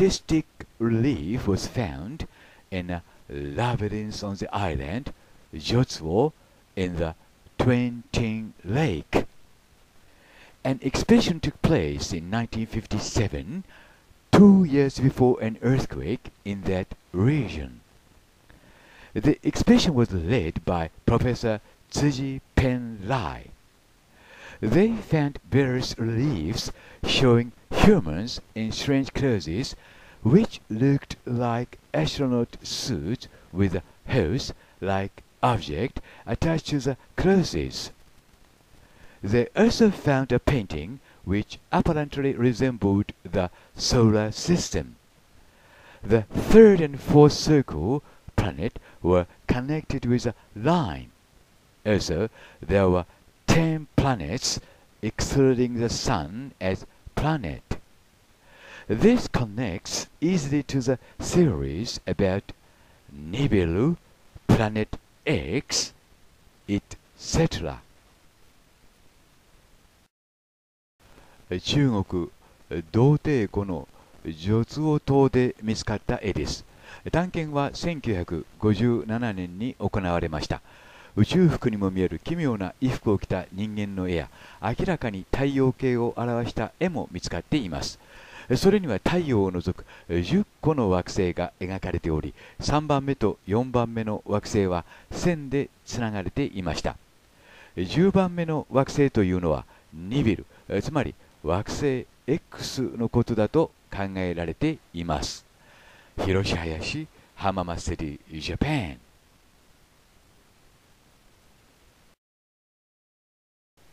artistic relief was found in a labyrinth on the island Yotsuo in the Twenting Lake. An expedition took place in 1957, two years before an earthquake in that region. The expedition was led by Professor Tsuji Pen Lai. They found various reliefs showing humans in strange clothes which looked like astronaut suits with a hose-like object attached to the clothes. They also found a painting which apparently resembled the solar system. The third and fourth circle planet were connected with a line. Also, there were 10 planets, excluding the Sun, as planet. This connects easily to the theories about Nibiru, Planet X, etc. 中国童帝湖の術後島で見つかった絵です。探検は1957年に行われました。宇宙服にも見える奇妙な衣服を着た人間の絵や明らかに太陽系を表した絵も見つかっていますそれには太陽を除く10個の惑星が描かれており3番目と4番目の惑星は線でつながれていました10番目の惑星というのはニビルつまり惑星 X のことだと考えられています広し林浜松セリジャパン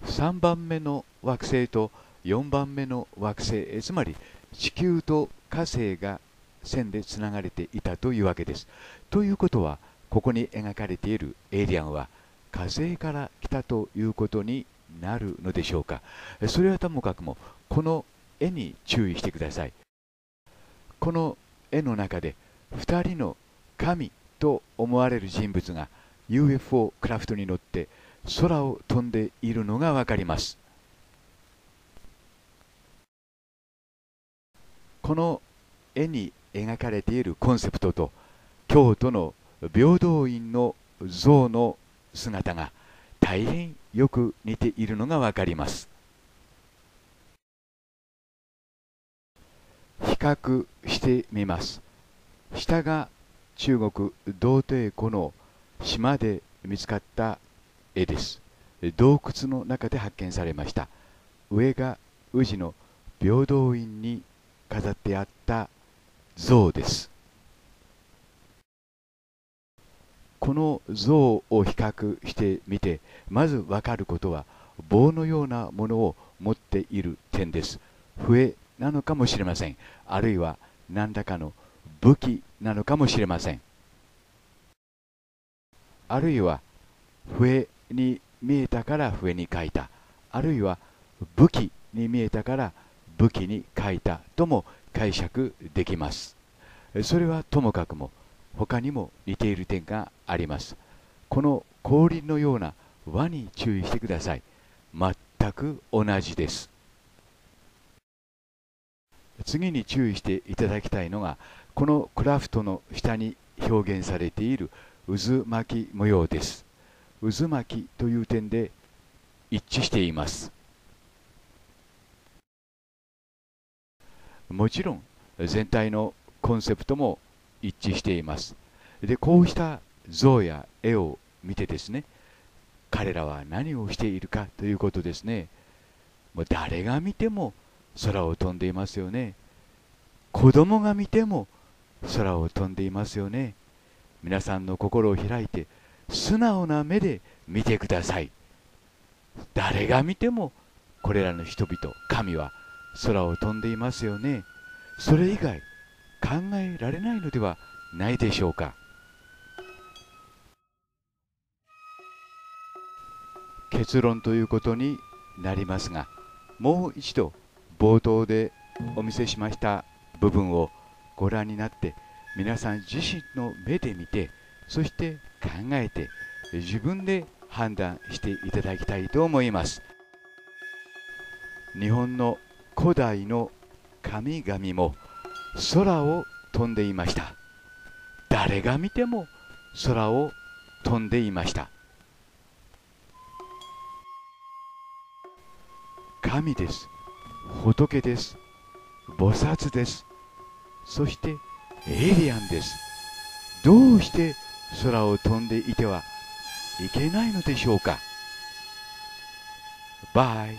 3番目の惑星と4番目の惑星つまり地球と火星が線でつながれていたというわけです。ということはここに描かれているエイリアンは火星から来たということになるのでしょうかそれはともかくもこの絵に注意してくださいこの絵の中で2人の神と思われる人物が UFO クラフトに乗って空を飛んでいるのがわかりますこの絵に描かれているコンセプトと京都の平等院の像の姿が大変よく似ているのがわかります比較してみます下が中国道帝湖の島で見つかった絵です洞窟の中で発見されました上が宇治の平等院に飾ってあった像ですこの像を比較してみてまず分かることは棒のようなものを持っている点です笛なのかもしれませんあるいは何らかの武器なのかもしれませんあるいは笛に見えたから笛に書いたあるいは武器に見えたから武器に書いたとも解釈できますそれはともかくも他にも似ている点がありますこの氷のような輪に注意してください全く同じです次に注意していただきたいのがこのクラフトの下に表現されている渦巻き模様です渦巻きという点で一致していますもちろん全体のコンセプトも一致していますでこうした像や絵を見てですね彼らは何をしているかということですねもう誰が見ても空を飛んでいますよね子供が見ても空を飛んでいますよね皆さんの心を開いて素直な目で見てください誰が見てもこれらの人々神は空を飛んでいますよねそれ以外考えられないのではないでしょうか結論ということになりますがもう一度冒頭でお見せしました部分をご覧になって皆さん自身の目で見てそして考えて自分で判断していただきたいと思います日本の古代の神々も空を飛んでいました誰が見ても空を飛んでいました神です仏です菩薩ですそしてエイリアンですどうして空を飛んでいてはいけないのでしょうか Bye.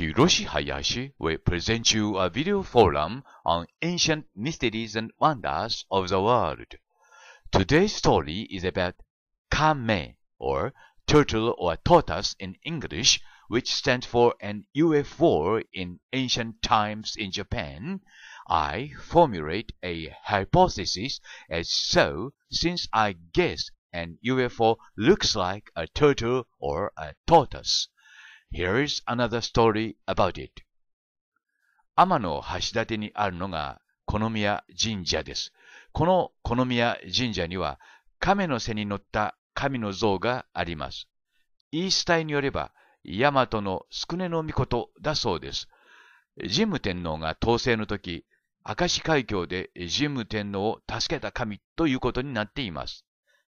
Hiroshi Hayashi will present you a video forum on ancient mysteries and wonders of the world. Today's story is about Kame, or turtle or tortoise in English, which stands for an UFO in ancient times in Japan. I formulate a hypothesis as so, since I guess an UFO looks like a turtle or a tortoise. Here s another story about it. 天の橋立にあるのが、この宮神社です。このこの宮神社には、亀の背に乗った神の像があります。言い伝えによれば、大和の宿根の御事だそうです。神武天皇が統制の時、明石海峡で神武天皇を助けた神ということになっています。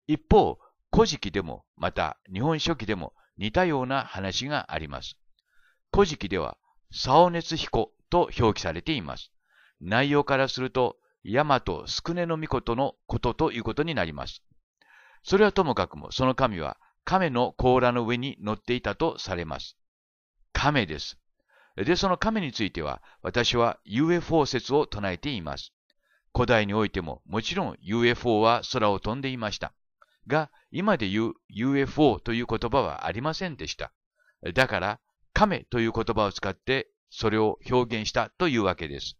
一方、古事記でも、また日本書紀でも、似たような話があります。古事記では、サオネツ彦と表記されています。内容からすると、ヤマトスクネノミコトのことということになります。それはともかくも、その神は亀の甲羅の上に乗っていたとされます。亀です。で、その亀については、私は UFO 説を唱えています。古代においても、もちろん UFO は空を飛んでいました。が今で言う UFO という言葉はありませんでした。だから、亀という言葉を使ってそれを表現したというわけです。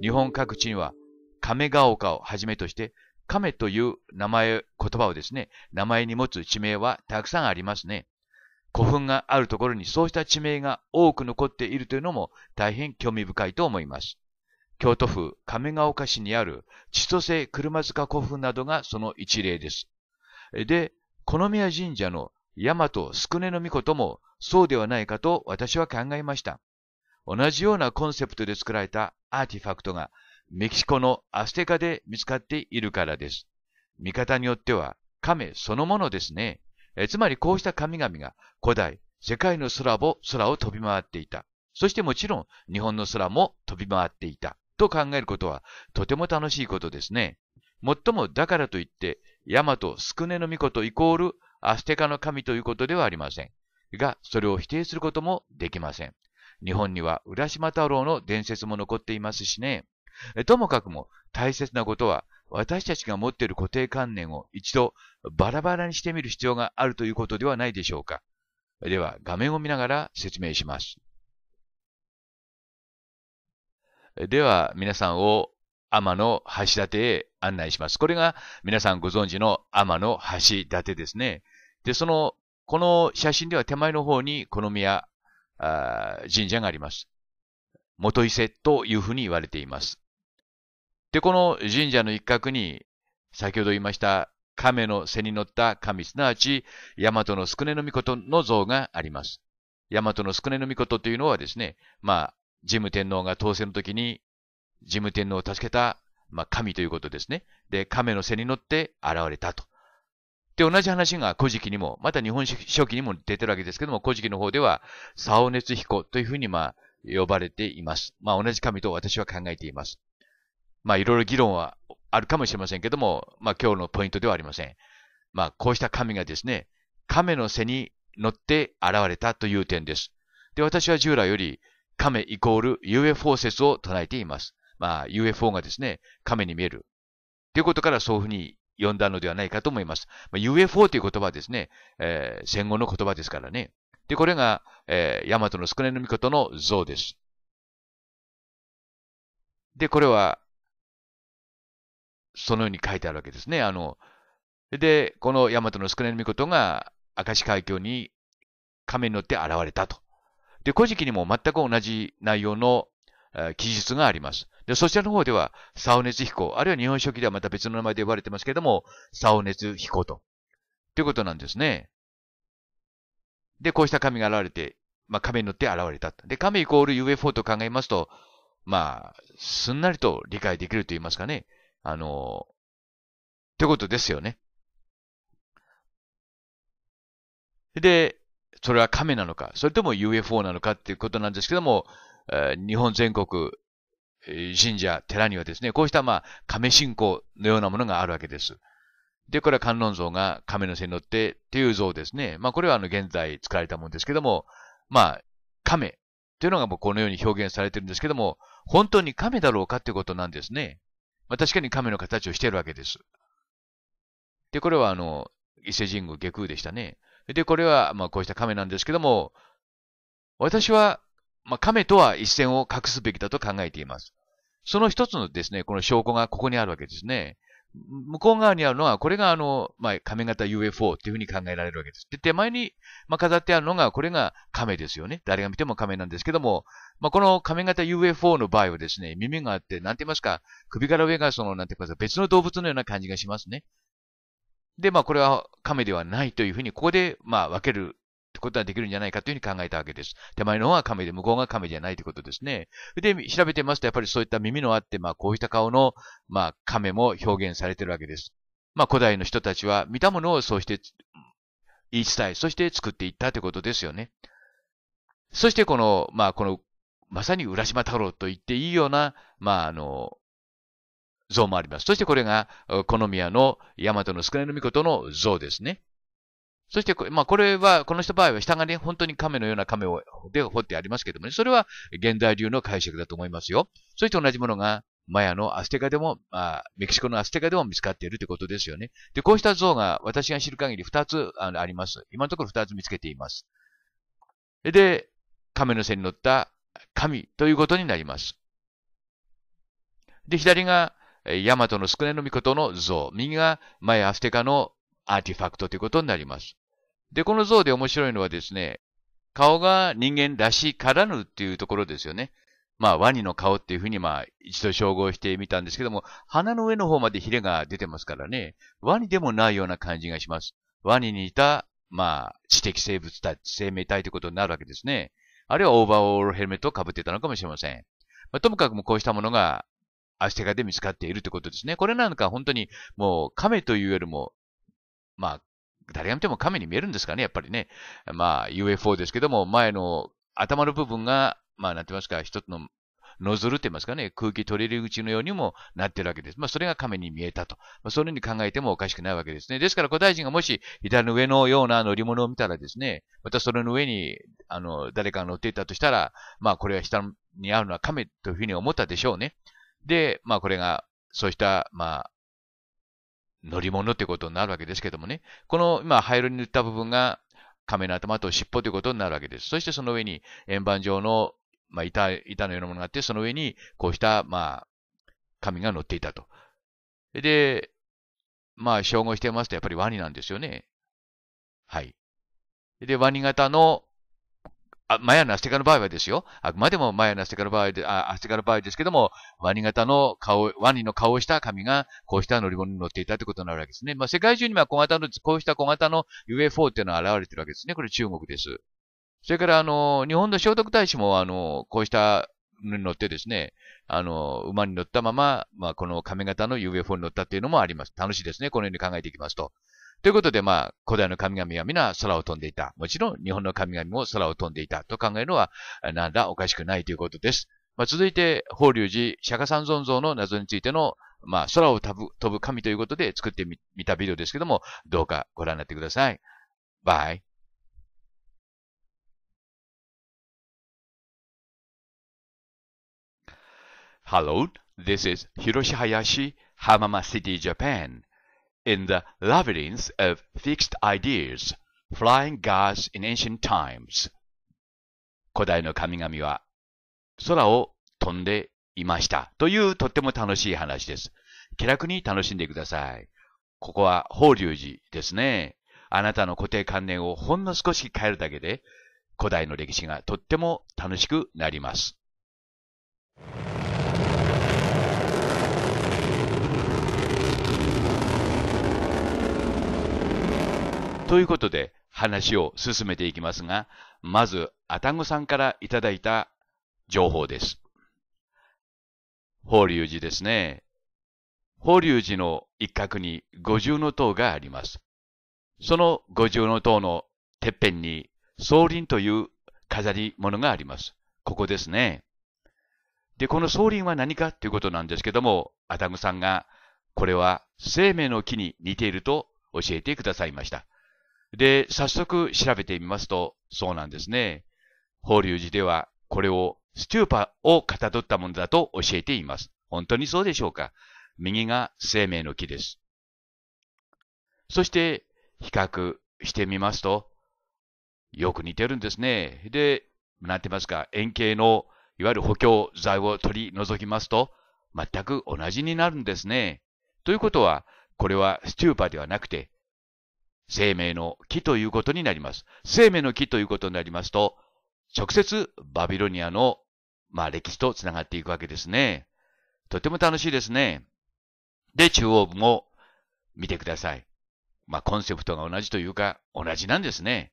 日本各地には亀ヶ丘をはじめとして亀という名前、言葉をですね、名前に持つ地名はたくさんありますね。古墳があるところにそうした地名が多く残っているというのも大変興味深いと思います。京都府亀ヶ丘市にある千歳車塚古墳などがその一例です。で、この宮神社の大和宿根の御子ともそうではないかと私は考えました。同じようなコンセプトで作られたアーティファクトがメキシコのアステカで見つかっているからです。見方によっては亀そのものですね。えつまりこうした神々が古代、世界の空を、空を飛び回っていた。そしてもちろん日本の空も飛び回っていた。と考えることはとても楽しいことですね。もっともだからといってヤマト・スクネの御イコールアステカの神ということではありません。が、それを否定することもできません。日本には浦島太郎の伝説も残っていますしね。ともかくも大切なことは、私たちが持っている固定観念を一度バラバラにしてみる必要があるということではないでしょうか。では、画面を見ながら説明します。では、皆さんを天の橋立へ案内します。これが皆さんご存知の天の橋立ですね。で、その、この写真では手前の方にこの宮神社があります。元伊勢というふうに言われています。で、この神社の一角に、先ほど言いました亀の背に乗った神、すなわち、大和の宿根の御事の像があります。大和の宿根の御事というのはですね、まあ、神武天皇が当選の時に事務天皇を助けた、まあ、神ということですね。で、亀の背に乗って現れたと。で、同じ話が古事記にも、また日本書紀にも出てるわけですけども、古事記の方では、サオネツヒコというふうに、まあ、呼ばれています。まあ、同じ神と私は考えています。まあ、いろいろ議論はあるかもしれませんけども、まあ、今日のポイントではありません。まあ、こうした神がですね、亀の背に乗って現れたという点です。で、私は従来より、亀イコール UFO 説を唱えています。まあ、UFO がですね、亀に見える。ということからそういうふうに呼んだのではないかと思います。まあ、UFO という言葉はですね、えー、戦後の言葉ですからね。で、これが、えー、マトの少年の御事の像です。で、これは、そのように書いてあるわけですね。あの、で、このヤマトの少年の御事が、明石海峡に亀に乗って現れたと。で、古事記にも全く同じ内容の記述があります。で、そちらの方では、サネツ飛行、あるいは日本書紀ではまた別の名前で呼ばれてますけども、サネ熱飛行と。ということなんですね。で、こうした神が現れて、まあ、神に乗って現れた。で、神イコール UFO と考えますと、まあ、すんなりと理解できると言いますかね。あの、ってことですよね。で、それは亀なのか、それとも UFO なのかっていうことなんですけども、日本全国、神社、寺にはですね、こうしたまあ、亀信仰のようなものがあるわけです。で、これは観音像が亀の背に乗ってっていう像ですね。まあ、これはあの、現在作られたものですけども、まあ、亀というのがもうこのように表現されてるんですけども、本当に亀だろうかっていうことなんですね。まあ、確かに亀の形をしているわけです。で、これはあの、伊勢神宮下空でしたね。で、これは、まあ、こうした亀なんですけども、私はまあ、亀とは一線を画すべきだと考えています。その一つのですね、この証拠がここにあるわけですね。向こう側にあるのは、これがあの、まあ、亀型 UFO っていうふうに考えられるわけです。で、手前に、まあ、飾ってあるのが、これが亀ですよね。誰が見ても亀なんですけども、まあ、この亀型 UFO の場合はですね、耳があって、なんて言いますか、首から上がその、なんて言いますか、別の動物のような感じがしますね。で、まあ、これは亀ではないというふうに、ここで、まあ、分けるってことができるんじゃないかというふうに考えたわけです。手前の方が亀で、向こうが亀じゃないということですね。で、調べてますと、やっぱりそういった耳のあって、まあ、こういった顔の、まあ、亀も表現されてるわけです。まあ、古代の人たちは見たものをそうして言い伝え、そして作っていったということですよね。そしてこの、まあ、この、まさに浦島太郎と言っていいような、まあ、あの、像もあります。そしてこれが、この宮の大和の少年の御事の像ですね。そして、まあ、これは、この人場合は下がね、本当に亀のような亀を、で掘ってありますけどもね、それは現代流の解釈だと思いますよ。そして同じものが、マヤのアステカでも、あメキシコのアステカでも見つかっているということですよね。で、こうした像が私が知る限り2つああります。今のところ2つ見つけています。で、亀の背に乗った神ということになります。で、左が、ヤマトの宿根の御事の像。右が、マヤアステカのアーティファクトということになります。で、この像で面白いのはですね、顔が人間らしからぬっていうところですよね。まあ、ワニの顔っていうふうに、まあ、一度称号してみたんですけども、鼻の上の方までヒレが出てますからね、ワニでもないような感じがします。ワニにいた、まあ、知的生物体、生命体ということになるわけですね。あるいはオーバーオールヘルメットを被ってたのかもしれません。まあ、ともかくもこうしたものが、アステカで見つかっているということですね。これなんか本当に、もう、亀というよりも、まあ、誰が見ても亀に見えるんですかね、やっぱりね。まあ、UFO ですけども、前の頭の部分が、まあ、なんて言いますか、一つのノズルって言いますかね、空気取り入り口のようにもなってるわけです。まあ、それが亀に見えたと。まあ、そういうふうに考えてもおかしくないわけですね。ですから、古代人がもし、左の上のような乗り物を見たらですね、またそれの上に、あの、誰かが乗っていたとしたら、まあ、これは下にあるのは亀というふうに思ったでしょうね。で、まあ、これが、そうした、まあ、乗り物ってことになるわけですけどもね、この今灰色に塗った部分が亀の頭と尻尾ということになるわけです。そしてその上に円盤状の、まあ、板、板のようなものがあって、その上にこうした、まあ、紙が乗っていたと。で、まあ、称号してますとやっぱりワニなんですよね。はい。で、ワニ型のあマヤのアステカの場合はですよ。あくまでもマヤのアステカの場合で、あアステカの場合ですけども、ワニ型の顔、ワニの顔をした神が、こうした乗り物に乗っていたということになるわけですね。まあ、世界中には小型の、こうした小型の UFO っていうのは現れてるわけですね。これ中国です。それから、あの、日本の聖徳太子も、あの、こうしたに乗ってですね、あの、馬に乗ったまま、まあ、この亀型の UFO に乗ったっていうのもあります。楽しいですね。このように考えていきますと。ということで、まあ、古代の神々は皆空を飛んでいた。もちろん、日本の神々も空を飛んでいたと考えるのは、なんだおかしくないということです。まあ、続いて、法隆寺、釈迦三尊像の謎についての、まあ、空を飛ぶ飛ぶ神ということで作ってみ見たビデオですけども、どうかご覧になってください。バイ。Hello, this is Hiroshi Hayashi, Hamama City, Japan. In the labyrinth of fixed ideas, flying gods in ancient times. 古代の神々は空を飛んでいましたというとっても楽しい話です。気楽に楽しんでください。ここは法隆寺ですね。あなたの固定観念をほんの少し変えるだけで古代の歴史がとっても楽しくなります。ということで話を進めていきますが、まず、アタゴさんからいただいた情報です。法隆寺ですね。法隆寺の一角に五重の塔があります。その五重の塔のてっぺんに、総輪という飾り物があります。ここですね。で、この総輪は何かということなんですけども、アタムさんが、これは生命の木に似ていると教えてくださいました。で、早速調べてみますと、そうなんですね。法隆寺では、これをスチューパをかたどったものだと教えています。本当にそうでしょうか右が生命の木です。そして、比較してみますと、よく似てるんですね。で、なんて言いますか、円形の、いわゆる補強材を取り除きますと、全く同じになるんですね。ということは、これはスチューパーではなくて、生命の木ということになります。生命の木ということになりますと、直接バビロニアの、まあ、歴史と繋がっていくわけですね。とても楽しいですね。で、中央部も見てください。まあ、コンセプトが同じというか、同じなんですね。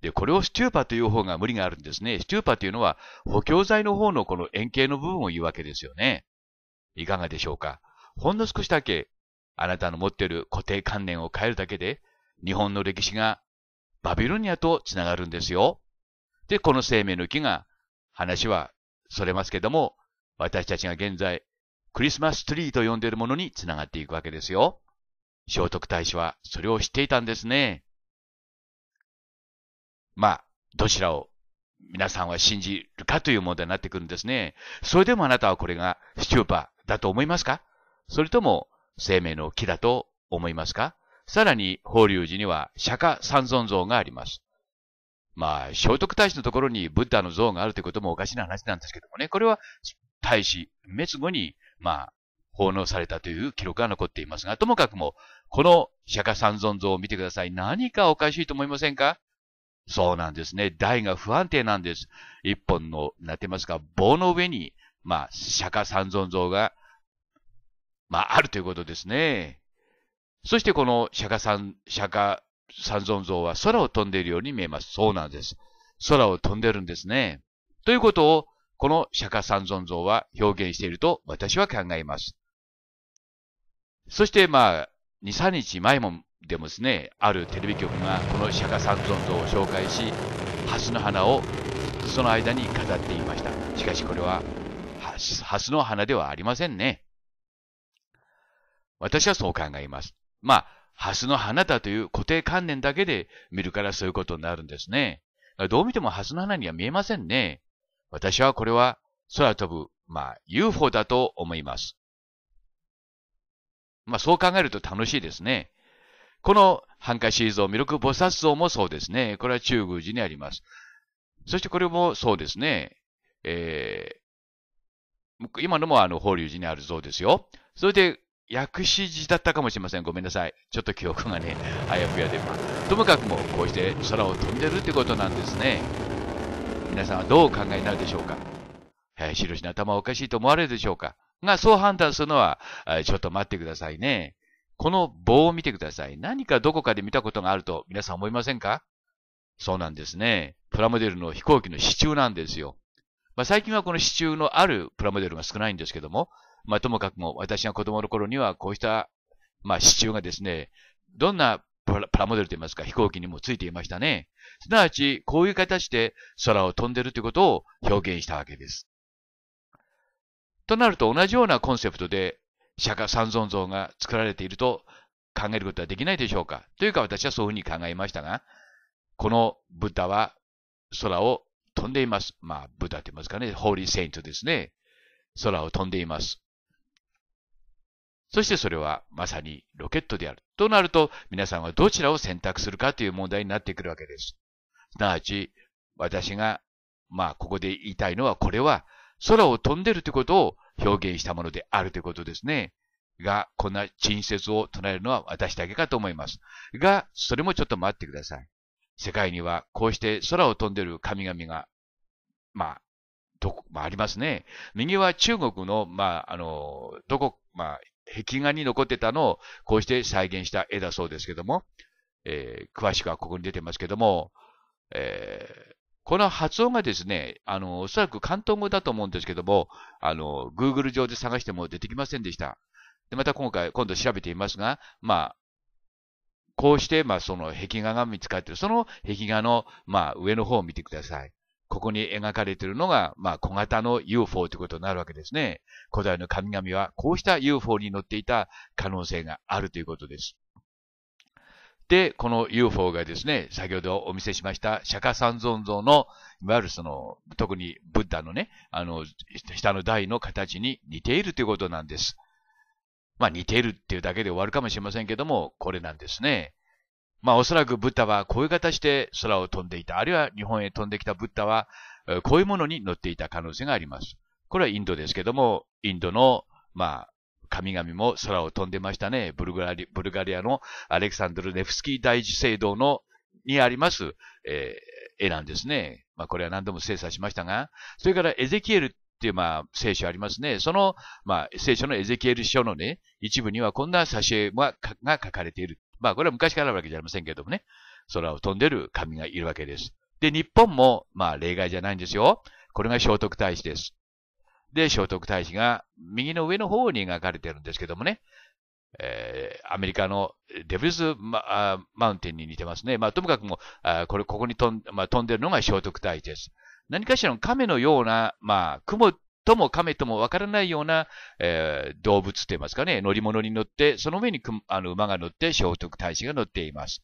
で、これをスチューパという方が無理があるんですね。スチューパというのは補強材の方のこの円形の部分を言うわけですよね。いかがでしょうかほんの少しだけ、あなたの持っている固定観念を変えるだけで、日本の歴史がバビロニアとつながるんですよ。で、この生命の木が、話はそれますけども、私たちが現在、クリスマスツリーと呼んでいるものにつながっていくわけですよ。聖徳太子はそれを知っていたんですね。まあ、どちらを皆さんは信じるかという問題になってくるんですね。それでもあなたはこれがスチューパーだと思いますかそれとも生命の木だと思いますかさらに、法隆寺には釈迦三尊像があります。まあ、聖徳太子のところにブッダの像があるということもおかしな話なんですけどもね、これは太子、滅後に、まあ、奉納されたという記録が残っていますが、ともかくも、この釈迦三尊像を見てください。何かおかしいと思いませんかそうなんですね。台が不安定なんです。一本の、なってますか、棒の上に、まあ、釈迦三尊像が、まあ、あるということですね。そしてこの釈迦さ釈迦三尊像は空を飛んでいるように見えます。そうなんです。空を飛んでるんですね。ということを、この釈迦三尊像は表現していると私は考えます。そしてまあ、2、3日前もでもですね、あるテレビ局がこの釈迦三尊像を紹介し、蓮の花をその間に飾っていました。しかしこれは、蓮の花ではありませんね。私はそう考えます。まあ、ハスの花だという固定観念だけで見るからそういうことになるんですね。どう見てもハスの花には見えませんね。私はこれは空飛ぶ、まあ UFO だと思います。まあそう考えると楽しいですね。このハンカシー像、魅力菩薩像もそうですね。これは中宮寺にあります。そしてこれもそうですね。えー、今のもあの法隆寺にある像ですよ。それで薬師寺だったかもしれません。ごめんなさい。ちょっと記憶がね、あやふやで、まあ、ともかくもこうして空を飛んでるってことなんですね。皆さんはどうお考えになるでしょうか。えー、白石の頭おかしいと思われるでしょうか。が、そう判断するのは、ちょっと待ってくださいね。この棒を見てください。何かどこかで見たことがあると皆さん思いませんかそうなんですね。プラモデルの飛行機の支柱なんですよ。まあ、最近はこの支柱のあるプラモデルが少ないんですけども、まあ、ともかくも私が子供の頃にはこうした、まあ、支柱がですね、どんなプラモデルといいますか、飛行機にもついていましたね。すなわち、こういう形で空を飛んでるということを表現したわけです。となると同じようなコンセプトで釈迦三尊像が作られていると考えることはできないでしょうかというか私はそういうふうに考えましたが、このブッダは空を飛んでいます。まあ、ブッダと言いますかね、ホーリーセイントですね。空を飛んでいます。そしてそれはまさにロケットである。となると、皆さんはどちらを選択するかという問題になってくるわけです。すなわち、私が、まあ、ここで言いたいのは、これは、空を飛んでるということを表現したものであるということですね。が、こんな陳説を唱えるのは私だけかと思います。が、それもちょっと待ってください。世界には、こうして空を飛んでる神々が、まあ、どこ、まあ、ありますね。右は中国の、まあ、あの、どこ、まあ、壁画に残ってたのをこうして再現した絵だそうですけども、えー、詳しくはここに出てますけども、えー、この発音がですね、あの、おそらく関東語だと思うんですけども、あの、Google 上で探しても出てきませんでした。で、また今回、今度調べてみますが、まあ、こうして、まあ、その壁画が見つかっている。その壁画の、まあ、上の方を見てください。ここに描かれているのが、まあ、小型の UFO ということになるわけですね。古代の神々はこうした UFO に乗っていた可能性があるということです。で、この UFO がですね、先ほどお見せしました釈迦三尊像の、いわゆるその、特にブッダのね、あの、下の台の形に似ているということなんです。まあ似ているっていうだけで終わるかもしれませんけども、これなんですね。まあおそらくブッダはこういう形で空を飛んでいた。あるいは日本へ飛んできたブッダは、こういうものに乗っていた可能性があります。これはインドですけども、インドの、まあ、神々も空を飛んでましたね。ブルガリブルガリアのアレクサンドル・ネフスキー大寺聖堂のにあります、えー、絵なんですね。まあ、これは何度も精査しましたが、それからエゼキエルっていう、まあ、聖書ありますね。その、まあ、聖書のエゼキエル書のね、一部にはこんな挿絵が書かれている。まあこれは昔からあるわけじゃありませんけどもね、空を飛んでる神がいるわけです。で、日本もまあ例外じゃないんですよ。これが聖徳太子です。で、聖徳太子が右の上の方に描かれてるんですけどもね、えー、アメリカのデビルズママウンテンに似てますね。まあ、ともかくも、あこれ、ここに飛ん,、まあ、飛んでるのが聖徳太子です。何かしらの亀のような、まあ、雲とも亀ともわからないような、えー、動物といいますかね、乗り物に乗って、その上にあの馬が乗って聖徳太子が乗っています。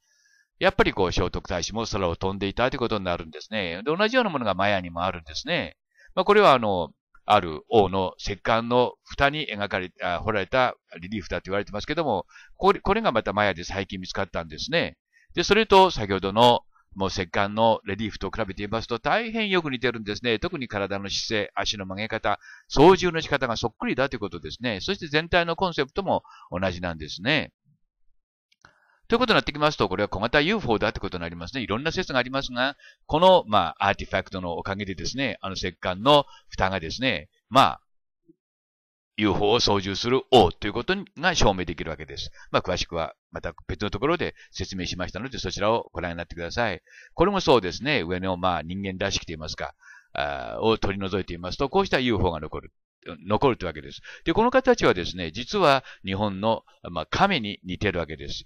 やっぱりこう聖徳太子も空を飛んでいたということになるんですね。で、同じようなものがマヤにもあるんですね。まあ、これはあの、ある王の石棺の蓋に描かれ、あ掘られたリリーフだと言われてますけども、これこれがまたマヤで最近見つかったんですね。で、それと先ほどのもう石棺のレリーフと比べてみますと大変よく似てるんですね。特に体の姿勢、足の曲げ方、操縦の仕方がそっくりだということですね。そして全体のコンセプトも同じなんですね。ということになってきますと、これは小型 UFO だってことになりますね。いろんな説がありますが、この、まあ、アーティファクトのおかげでですね、あの石棺の蓋がですね、まあ、UFO を操縦する王ということが証明できるわけです。まあ、詳しくはまた別のところで説明しましたので、そちらをご覧になってください。これもそうですね。上の、まあ、人間らしくと言いますか、を取り除いていますと、こうした UFO が残る。残るというわけです。で、この形はですね、実は日本の、まあ、亀に似てるわけです。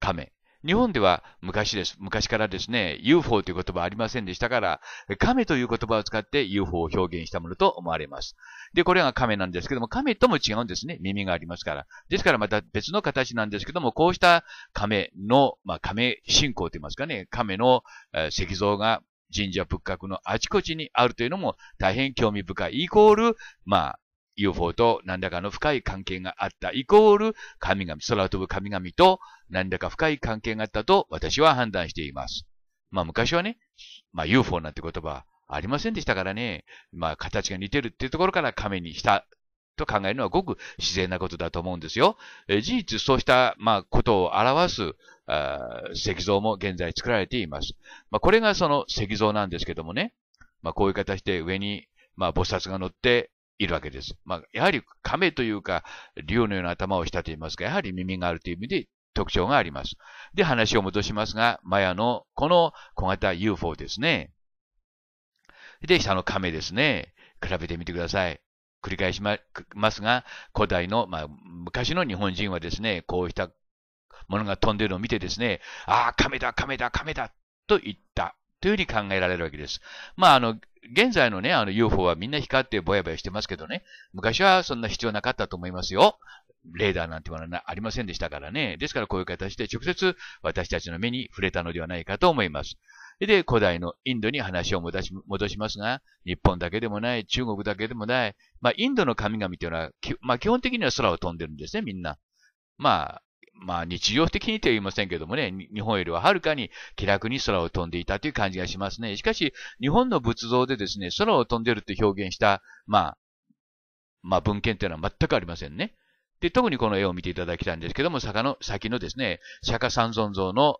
亀。日本では昔です。昔からですね、UFO という言葉はありませんでしたから、亀という言葉を使って UFO を表現したものと思われます。で、これが亀なんですけども、亀とも違うんですね。耳がありますから。ですからまた別の形なんですけども、こうした亀の、まあ、亀信仰といいますかね、亀の石像が神社仏閣のあちこちにあるというのも大変興味深い。イコール、まあ、UFO と何らかの深い関係があった、イコール神々、空飛ぶ神々と何らか深い関係があったと私は判断しています。まあ昔はね、まあ UFO なんて言葉ありませんでしたからね、まあ形が似てるっていうところから亀にしたと考えるのはごく自然なことだと思うんですよ。え事実、そうした、まあ、ことを表すあ石像も現在作られています。まあ、これがその石像なんですけどもね、まあ、こういう形で上に、まあ、菩薩が乗って、いるわけです。まあ、やはり亀というか、竜のような頭をしたと言いますか、やはり耳があるという意味で特徴があります。で、話を戻しますが、マヤのこの小型 UFO ですね。で、下の亀ですね。比べてみてください。繰り返しますが、古代の、まあ、昔の日本人はですね、こうしたものが飛んでるのを見てですね、ああ、亀だ、亀だ、亀だ、と言った。というふうに考えられるわけです。まあ、あの、現在のね、あの UFO はみんな光ってぼやぼやしてますけどね、昔はそんな必要なかったと思いますよ。レーダーなんてものはありませんでしたからね。ですからこういう形で直接私たちの目に触れたのではないかと思います。で、古代のインドに話を戻し戻しますが、日本だけでもない、中国だけでもない、まあ、インドの神々というのは、まあ、基本的には空を飛んでるんですね、みんな。まあ、まあ日常的にとは言いませんけどもね、日本よりははるかに気楽に空を飛んでいたという感じがしますね。しかし、日本の仏像でですね、空を飛んでるって表現した、まあ、まあ文献というのは全くありませんね。で、特にこの絵を見ていただきたいんですけども、坂の、先のですね、釈迦三尊像の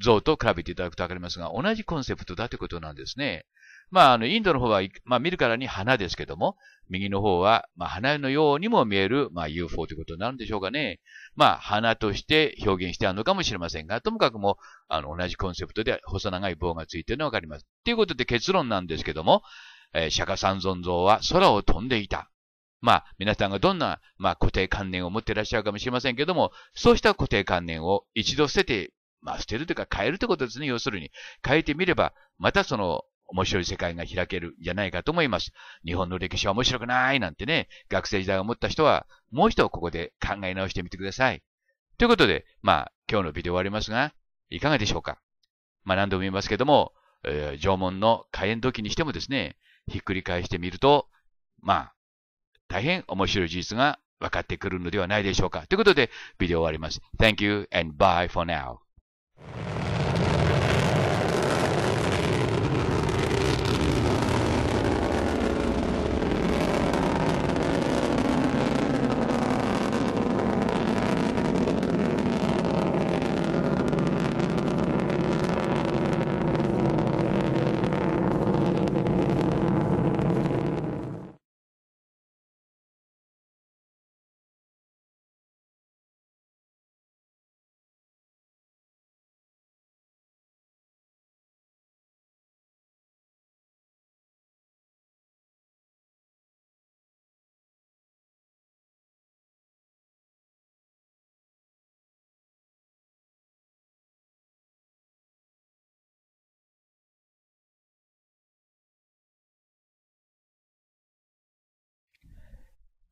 像と比べていただくとわかりますが、同じコンセプトだということなんですね。まあ、あの、インドの方は、まあ、見るからに花ですけども、右の方は、まあ、花のようにも見える、まあ、UFO ということになるんでしょうかね。まあ、花として表現してあるのかもしれませんが、ともかくも、あの、同じコンセプトで細長い棒がついているのがわかります。ということで結論なんですけども、えー、釈迦三尊像は空を飛んでいた。まあ、皆さんがどんな、まあ、固定観念を持っていらっしゃるかもしれませんけども、そうした固定観念を一度捨てて、まあ、捨てるというか変えるということですね。要するに、変えてみれば、またその面白い世界が開けるんじゃないかと思います。日本の歴史は面白くないなんてね、学生時代を持った人は、もう一度ここで考え直してみてください。ということで、まあ、今日のビデオ終わりますが、いかがでしょうかまあ、何度も言いますけども、えー、縄文の開園時にしてもですね、ひっくり返してみると、まあ、大変面白い事実が分かってくるのではないでしょうか。ということで、ビデオ終わります。Thank you and bye for now.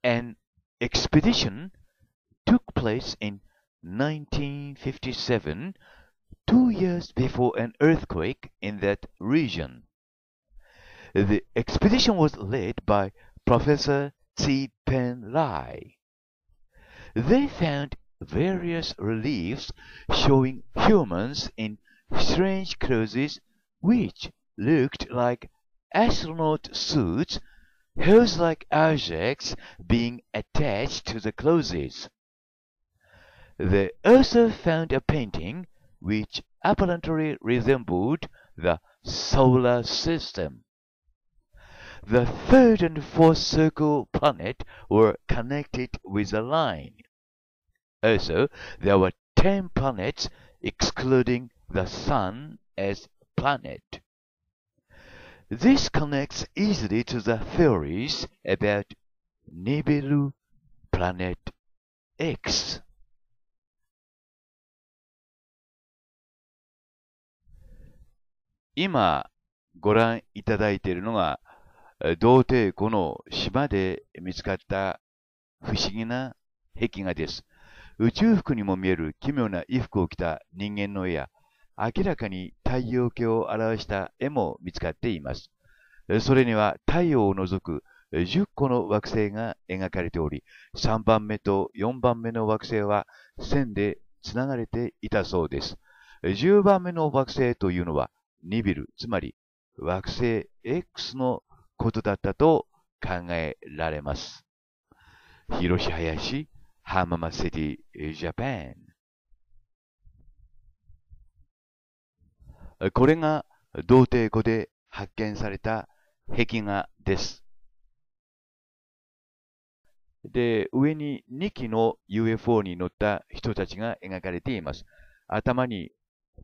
An expedition took place in 1957, two years before an earthquake in that region. The expedition was led by Professor Tsi Pen Lai. They found various reliefs showing humans in strange clothes which looked like astronaut suits hose like objects being attached to the clothes. They also found a painting which apparently resembled the solar system. The third and fourth circle planet were connected with a line. Also, there were ten planets excluding the Sun as planet. This connects easily to the theories about Nibiru planet X.「今ご覧いただいているのが童帝湖の島で見つかった不思議な壁画です。宇宙服にも見える奇妙な衣服を着た人間の絵や明らかに太陽系を表した絵も見つかっています。それには太陽を除く10個の惑星が描かれており、3番目と4番目の惑星は線で繋がれていたそうです。10番目の惑星というのはニビル、つまり惑星 X のことだったと考えられます。広し林、浜松シティ、ジャパン。これが童貞湖で発見された壁画です。で、上に2機の UFO に乗った人たちが描かれています。頭に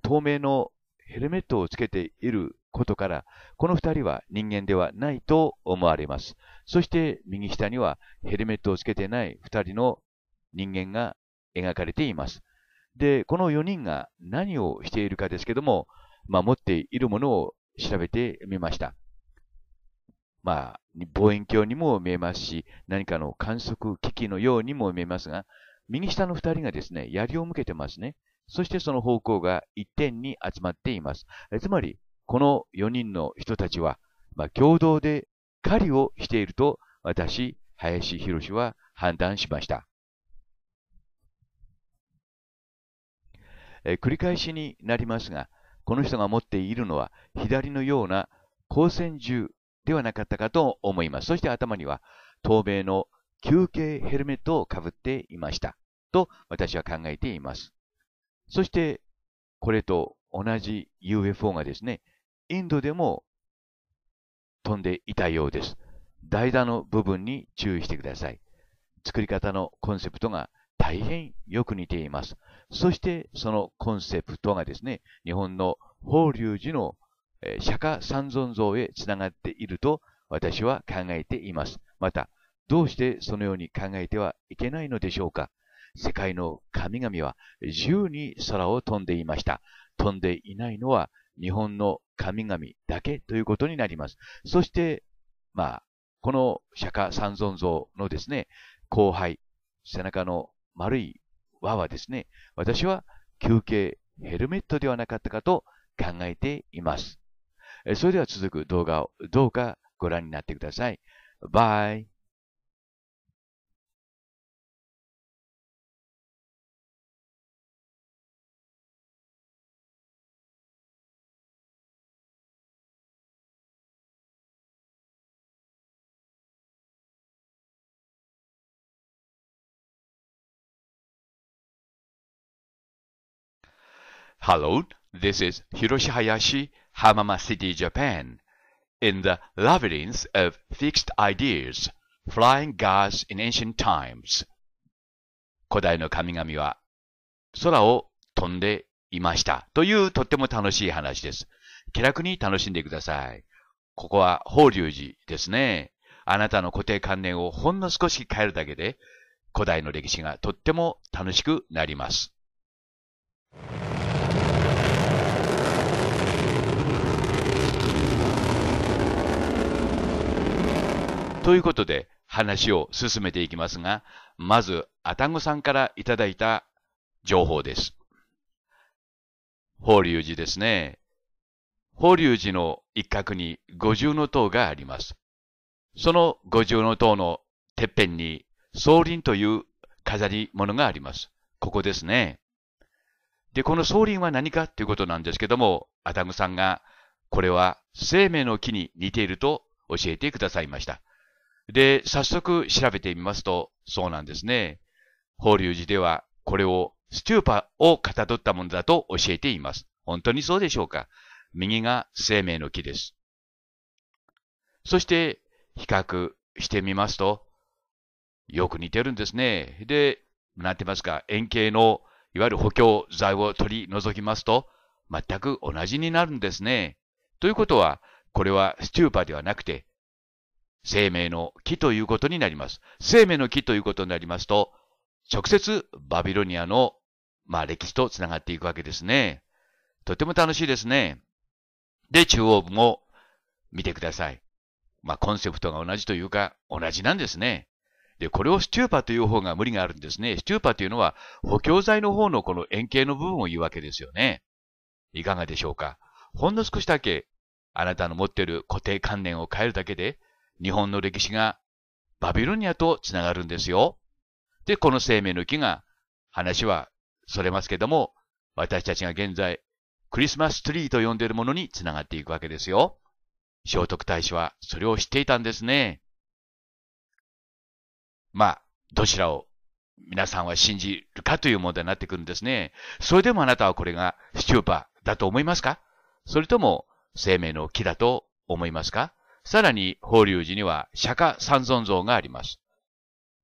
透明のヘルメットをつけていることから、この2人は人間ではないと思われます。そして右下にはヘルメットをつけてない2人の人間が描かれています。で、この4人が何をしているかですけども、まあ、持っているものを調べてみました。まあ、望遠鏡にも見えますし、何かの観測機器のようにも見えますが、右下の2人がですね、槍を向けてますね。そしてその方向が一点に集まっています。つまり、この4人の人たちは、まあ、共同で狩りをしていると、私、林博士は判断しました。繰り返しになりますが、この人が持っているのは左のような光線銃ではなかったかと思います。そして頭には透明の休憩ヘルメットをかぶっていました。と私は考えています。そして、これと同じ UFO がですね、インドでも飛んでいたようです。台座の部分に注意してください。作り方のコンセプトが大変よく似ています。そしてそのコンセプトがですね、日本の法隆寺の釈迦三尊像へつながっていると私は考えています。また、どうしてそのように考えてはいけないのでしょうか世界の神々は自由に空を飛んでいました。飛んでいないのは日本の神々だけということになります。そして、まあ、この釈迦三尊像のですね、後輩、背中の丸い和はですね、私は休憩、ヘルメットではなかったかと考えています。それでは続く動画をどうかご覧になってください。バイ。Hello, this is Hiroshi Hayashi, Hamama City, Japan. In the labyrinth of fixed ideas, flying gods in ancient times. 古代の神々は空を飛んでいましたというとっても楽しい話です。気楽に楽しんでください。ここは法隆寺ですね。あなたの固定観念をほんの少し変えるだけで古代の歴史がとっても楽しくなります。ということで話を進めていきますが、まず、アタゴさんからいただいた情報です。法隆寺ですね。法隆寺の一角に五重の塔があります。その五重の塔のてっぺんに、総輪という飾り物があります。ここですね。で、この総輪は何かということなんですけども、アタムさんが、これは生命の木に似ていると教えてくださいました。で、早速調べてみますと、そうなんですね。法隆寺では、これをスチューパをかたどったものだと教えています。本当にそうでしょうか右が生命の木です。そして、比較してみますと、よく似てるんですね。で、なんて言いますか、円形の、いわゆる補強材を取り除きますと、全く同じになるんですね。ということは、これはスチューパではなくて、生命の木ということになります。生命の木ということになりますと、直接バビロニアの、まあ、歴史と繋がっていくわけですね。とても楽しいですね。で、中央部も見てください。まあ、コンセプトが同じというか、同じなんですね。で、これをスチューパという方が無理があるんですね。スチューパというのは補強材の方のこの円形の部分を言うわけですよね。いかがでしょうかほんの少しだけ、あなたの持っている固定観念を変えるだけで、日本の歴史がバビロニアとつながるんですよ。で、この生命の木が、話はそれますけども、私たちが現在、クリスマスツリーと呼んでいるものにつながっていくわけですよ。聖徳太子はそれを知っていたんですね。まあ、どちらを皆さんは信じるかという問題になってくるんですね。それでもあなたはこれがスチューパーだと思いますかそれとも生命の木だと思いますかさらに、法隆寺には釈迦三尊像があります。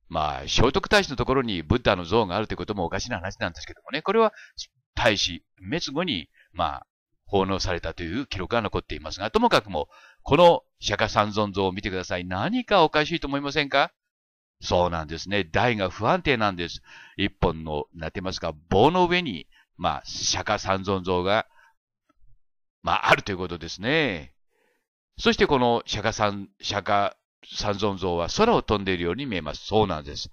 まあ、聖徳太子のところにブッダの像があるということもおかしな話なんですけどもね、これは太子、滅後に、まあ、奉納されたという記録が残っていますが、ともかくも、この釈迦三尊像を見てください。何かおかしいと思いませんかそうなんですね。台が不安定なんです。一本の、なってますか、棒の上に、まあ、釈迦三尊像が、まあ、あるということですね。そしてこの釈迦さ釈迦三尊像は空を飛んでいるように見えます。そうなんです。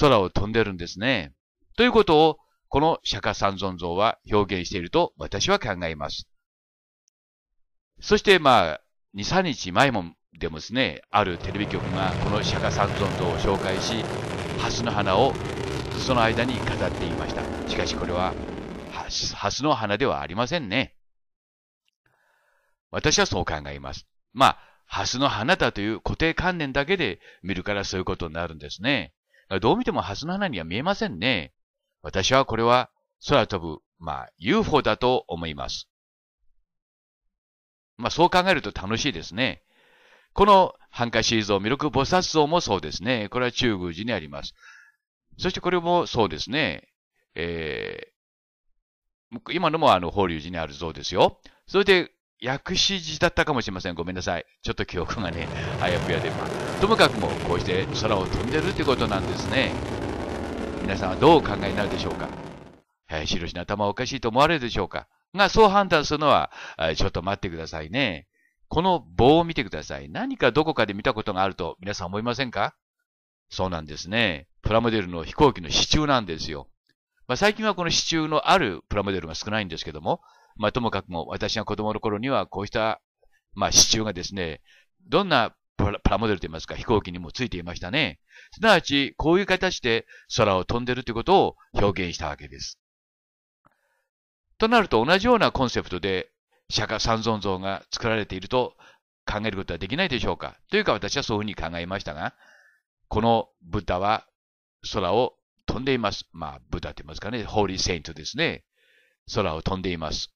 空を飛んでるんですね。ということを、この釈迦三尊像は表現していると私は考えます。そしてまあ、2、3日前もでもですね、あるテレビ局がこの釈迦三尊像を紹介し、蓮の花をその間に飾っていました。しかしこれは、蓮の花ではありませんね。私はそう考えます。まあ、ハスの花だという固定観念だけで見るからそういうことになるんですね。どう見てもハスの花には見えませんね。私はこれは空飛ぶ、まあ UFO だと思います。まあそう考えると楽しいですね。このハンカシー像、ルク菩薩像もそうですね。これは中宮寺にあります。そしてこれもそうですね。えー、今のもあの法隆寺にある像ですよ。それで薬師寺だったかもしれません。ごめんなさい。ちょっと記憶がね、あやふやで、まあ、ともかくもこうして空を飛んでるってことなんですね。皆さんはどうお考えになるでしょうか。えー、白石の頭おかしいと思われるでしょうか。が、そう判断するのは、ちょっと待ってくださいね。この棒を見てください。何かどこかで見たことがあると皆さん思いませんかそうなんですね。プラモデルの飛行機の支柱なんですよ。まあ、最近はこの支柱のあるプラモデルが少ないんですけども、まあ、ともかくも私が子供の頃にはこうした、まあ、支柱がですね、どんなプラモデルといいますか飛行機にもついていましたね。すなわち、こういう形で空を飛んでるということを表現したわけです。となると同じようなコンセプトで釈迦三尊像が作られていると考えることはできないでしょうかというか私はそういうふうに考えましたが、このブッダは空を飛んでいます。まあ、ブッダと言いますかね、ホーリーセイントですね。空を飛んでいます。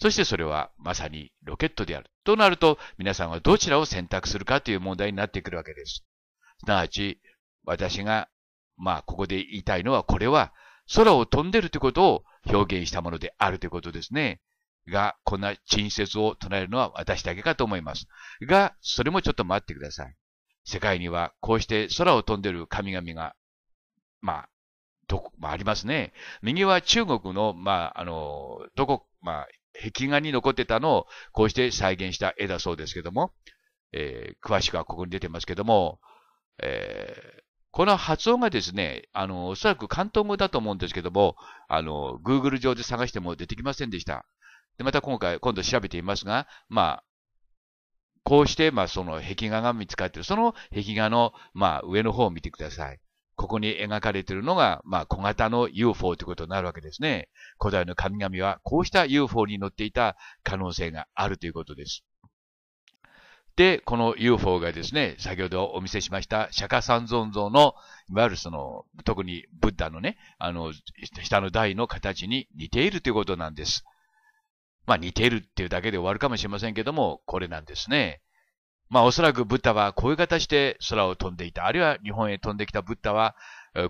そしてそれはまさにロケットである。となると、皆さんはどちらを選択するかという問題になってくるわけです。すなわち、私が、まあ、ここで言いたいのは、これは、空を飛んでるということを表現したものであるということですね。が、こんな陳説を唱えるのは私だけかと思います。が、それもちょっと待ってください。世界には、こうして空を飛んでる神々が、まあ、どこ、まあ、ありますね。右は中国の、まあ、あの、どこ、まあ、壁画に残ってたのをこうして再現した絵だそうですけども、えー、詳しくはここに出てますけども、えー、この発音がですね、あの、おそらく関東語だと思うんですけども、あの、Google 上で探しても出てきませんでした。で、また今回、今度調べていますが、まあ、こうして、まあ、その壁画が見つかっている、その壁画の、まあ、上の方を見てください。ここに描かれているのが、まあ、小型の UFO ということになるわけですね。古代の神々はこうした UFO に乗っていた可能性があるということです。で、この UFO がですね、先ほどお見せしました釈迦三尊像の、いわゆるその、特にブッダのね、あの、下の台の形に似ているということなんです。まあ似ているっていうだけで終わるかもしれませんけども、これなんですね。まあおそらくブッダはこういう形で空を飛んでいた。あるいは日本へ飛んできたブッダは、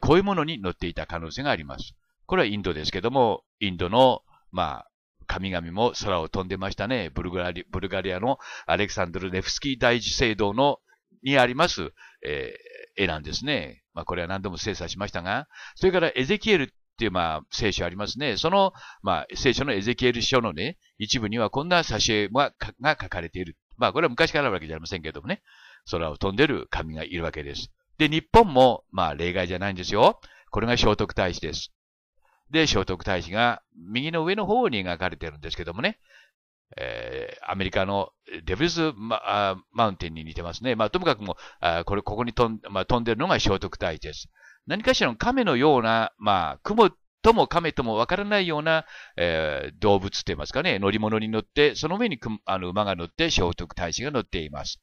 こういうものに乗っていた可能性があります。これはインドですけども、インドの、まあ、神々も空を飛んでましたね。ブルガリブルガリアのアレクサンドル・ネフスキー大寺聖堂のにあります、えー、絵なんですね。まあ、これは何度も精査しましたが、それからエゼキエルっていう、まあ、聖書ありますね。その、まあ、聖書のエゼキエル書のね、一部にはこんな挿絵が書かれているまあこれは昔からあるわけじゃありませんけどもね、空を飛んでる神がいるわけです。で、日本もまあ例外じゃないんですよ。これが聖徳太子です。で、聖徳太子が右の上の方に描かれてるんですけどもね、えー、アメリカのデビルズマウンテンに似てますね。まあ、ともかくも、あこれ、ここに飛ん,、まあ、飛んでるのが聖徳太子です。何かしらの亀のような、まあ、雲とも亀ともわからないような、えー、動物と言いますかね、乗り物に乗って、その上にあの馬が乗って聖徳太子が乗っています。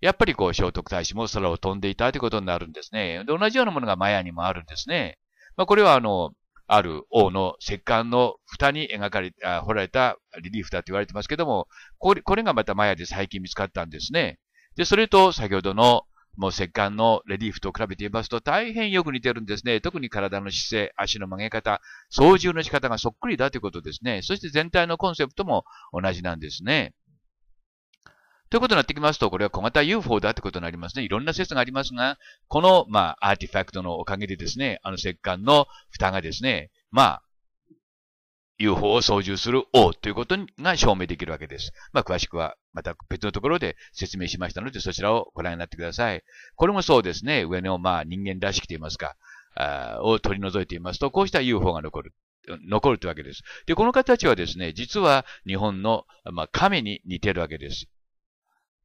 やっぱりこう聖徳太子も空を飛んでいたということになるんですね。で、同じようなものがマヤにもあるんですね。まあ、これはあの、ある王の石棺の蓋に描かれ、あ彫られたリリーフだと言われてますけども、これこれがまたマヤで最近見つかったんですね。で、それと先ほどのもう石棺のレリーフと比べてみますと大変よく似てるんですね。特に体の姿勢、足の曲げ方、操縦の仕方がそっくりだということですね。そして全体のコンセプトも同じなんですね。ということになってきますと、これは小型 UFO だってことになりますね。いろんな説がありますが、この、まあ、アーティファクトのおかげでですね、あの石棺の蓋がですね、まあ、UFO を操縦する王ということが証明できるわけです。まあ、詳しくはまた別のところで説明しましたので、そちらをご覧になってください。これもそうですね。上の、まあ、人間らしくと言いますか、を取り除いていますと、こうした UFO が残る。残るというわけです。で、この形はですね、実は日本の、まあ、亀に似てるわけです。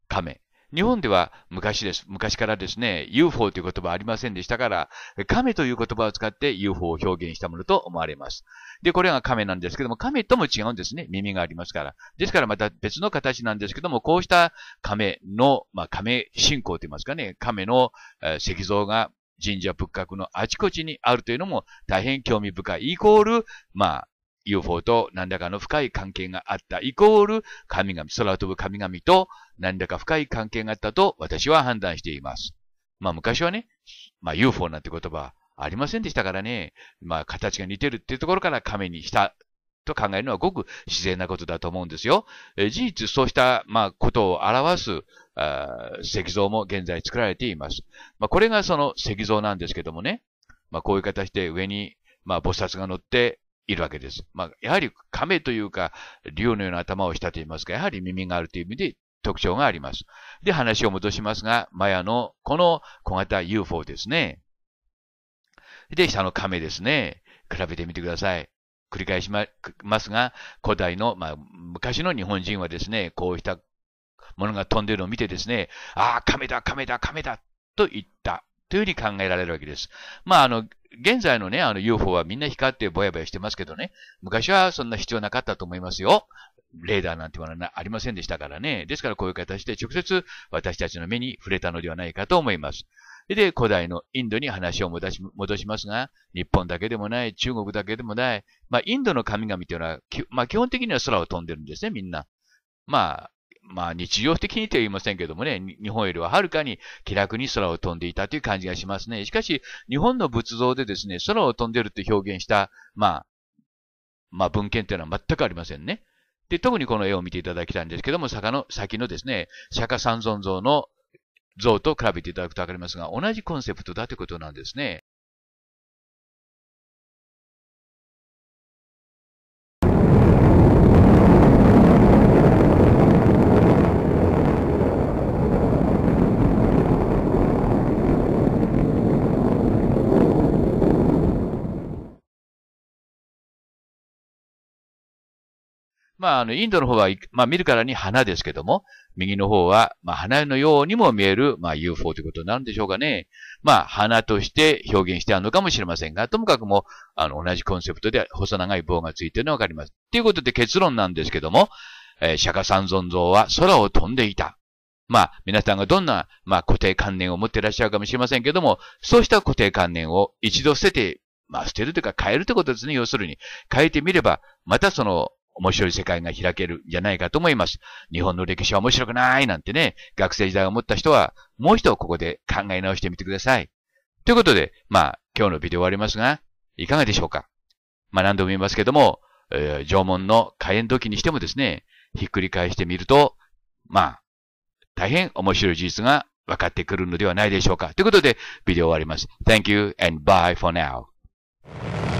亀。日本では昔です。昔からですね、UFO という言葉はありませんでしたから、亀という言葉を使って UFO を表現したものと思われます。で、これが亀なんですけども、亀とも違うんですね。耳がありますから。ですからまた別の形なんですけども、こうした亀の、まあ、亀信仰といいますかね、亀の石像が神社仏閣のあちこちにあるというのも大変興味深い。イコール、まあ、UFO と何らかの深い関係があった、イコール神々、空飛ぶ神々と何らか深い関係があったと私は判断しています。まあ昔はね、まあ UFO なんて言葉ありませんでしたからね、まあ形が似てるっていうところから亀にしたと考えるのはごく自然なことだと思うんですよ。え事実、そうした、まあ、ことを表すあ石像も現在作られています。まあ、これがその石像なんですけどもね、まあ、こういう形で上に、まあ、菩薩が乗って、いるわけです。まあ、やはり亀というか、竜のような頭をしたと言いますか、やはり耳があるという意味で特徴があります。で、話を戻しますが、マヤのこの小型 UFO ですね。で、下の亀ですね。比べてみてください。繰り返しますが、古代の、まあ、昔の日本人はですね、こうしたものが飛んでるのを見てですね、ああ、亀だ、亀だ、亀だ、と言った。というふうに考えられるわけです。まあ、あの、現在のね、あの UFO はみんな光ってぼやぼやしてますけどね、昔はそんな必要なかったと思いますよ。レーダーなんてものはありませんでしたからね。ですからこういう形で直接私たちの目に触れたのではないかと思います。で、古代のインドに話を戻し戻しますが、日本だけでもない、中国だけでもない、まあ、インドの神々というのは、まあ、基本的には空を飛んでるんですね、みんな。まあ、まあ日常的にとは言いませんけどもね、日本よりははるかに気楽に空を飛んでいたという感じがしますね。しかし、日本の仏像でですね、空を飛んでるって表現した、まあ、まあ文献というのは全くありませんね。で、特にこの絵を見ていただきたいんですけども、坂の、先のですね、釈迦三尊像の像と比べていただくとわかりますが、同じコンセプトだということなんですね。まあ、あの、インドの方は、まあ、見るからに花ですけども、右の方は、まあ、花のようにも見える、まあ、UFO ということになるんでしょうかね。まあ、花として表現してあるのかもしれませんが、ともかくも、あの、同じコンセプトで細長い棒がついているのがわかります。ということで結論なんですけども、えー、釈迦三尊像は空を飛んでいた。まあ、皆さんがどんな、まあ、固定観念を持っていらっしゃるかもしれませんけども、そうした固定観念を一度捨てて、まあ、捨てるというか変えるということですね。要するに、変えてみれば、またその、面白い世界が開けるんじゃないかと思います。日本の歴史は面白くないなんてね、学生時代を思った人は、もう一度ここで考え直してみてください。ということで、まあ、今日のビデオ終わりますが、いかがでしょうかまあ、何度も言いますけども、えー、縄文の開園時にしてもですね、ひっくり返してみると、まあ、大変面白い事実が分かってくるのではないでしょうか。ということで、ビデオ終わります。Thank you and bye for now.